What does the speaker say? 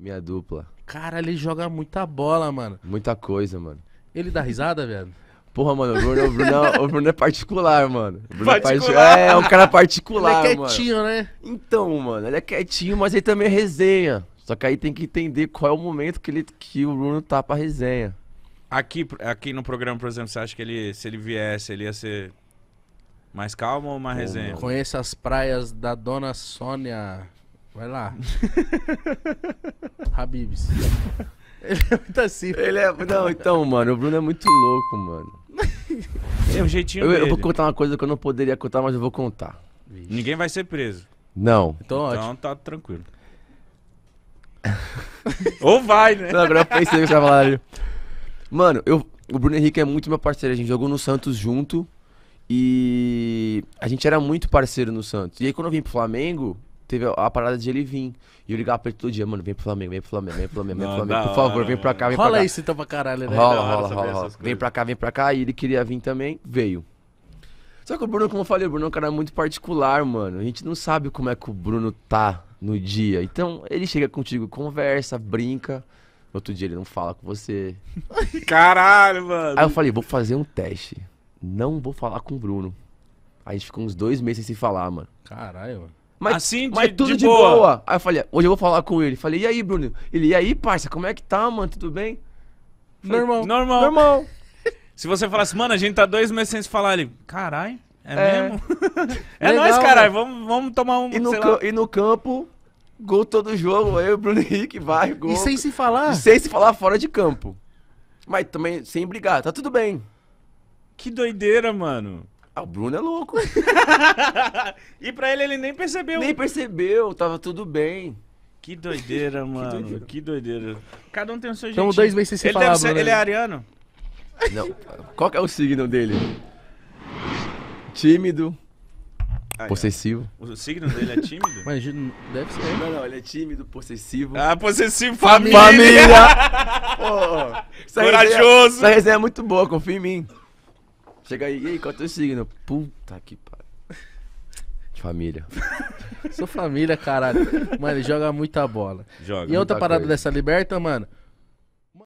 Minha dupla. Cara, ele joga muita bola, mano. Muita coisa, mano. Ele dá risada, velho? Porra, mano, o Bruno, o Bruno, é o Bruno é particular, mano. O Bruno é particular. É, é, um cara particular, ele é quietinho, mano. né? Então, mano, ele é quietinho, mas ele também é resenha. Só que aí tem que entender qual é o momento que, ele, que o Bruno tá pra resenha. Aqui, aqui no programa, por exemplo, você acha que ele, se ele viesse, ele ia ser mais calmo ou mais Pô, resenha? Conheço as praias da Dona Sônia. Vai lá. Habibs. Ele é muito assim. Ele é. Não, então, mano, o Bruno é muito louco, mano. É um jeitinho eu, dele. eu vou contar uma coisa que eu não poderia contar, mas eu vou contar. Ninguém vai ser preso. Não. Então, Então tá tranquilo. Ou vai, né? Não, agora eu pensei que você falar ali. Mano, eu, o Bruno Henrique é muito meu parceiro. A gente jogou no Santos junto. E a gente era muito parceiro no Santos. E aí, quando eu vim pro Flamengo, teve a parada de ele vir. E eu ligava pra ele todo dia, mano, vem pro Flamengo, vem pro Flamengo, vem pro Flamengo, vem pro Flamengo, por favor, vem pra cá, vem pra cá. Rola isso então pra caralho, né? Rola, rola, rola. rola. Vem pra cá, vem pra cá. E ele queria vir também, veio. Só que o Bruno, como eu falei, o Bruno é um cara muito particular, mano. A gente não sabe como é que o Bruno tá no dia. Então, ele chega contigo, conversa, brinca. outro dia ele não fala com você. Caralho, mano. Aí eu falei, vou fazer um teste. Não vou falar com o Bruno. Aí a gente ficou uns dois meses sem se falar, mano. Caralho, mano. Mas, assim, de, mas tudo de, boa. boa. Aí eu falei, hoje eu vou falar com ele. Falei, e aí, Bruno? Ele, e aí, parça, como é que tá, mano? Tudo bem? Falei, normal. Normal. Normal. se você falasse, mano, a gente tá dois meses sem se falar, ele, caralho, é, é, mesmo? é Legal, nós, caralho, vamos, vamos tomar um. E no, e no campo, gol todo jogo, eu, Bruno Henrique, vai, gol. E sem se falar? E sem se falar fora de campo. Mas também sem brigar, tá tudo bem. Que doideira, mano. Ah, o Bruno é louco. e pra ele, ele nem percebeu. Nem percebeu, tava tudo bem. Que doideira, mano. Que doideira. que doideira. Cada um tem o seu jeito. Então, dois meses sem se ele falar, ser, Bruno. Ele é ariano? Não. Qual é o signo dele? Tímido. Ah, possessivo. É. O signo dele é tímido? Mas deve ser. Não, não, ele é tímido, possessivo. Ah, possessivo, família! família. oh. Essa Corajoso! Resenha, essa resenha é muito boa, confia em mim. Chega aí, e aí, qual é o teu signo? Puta que pariu. De família. Sou família, caralho. Mano, ele joga muita bola. Joga. E outra parada coisa. dessa liberta, mano.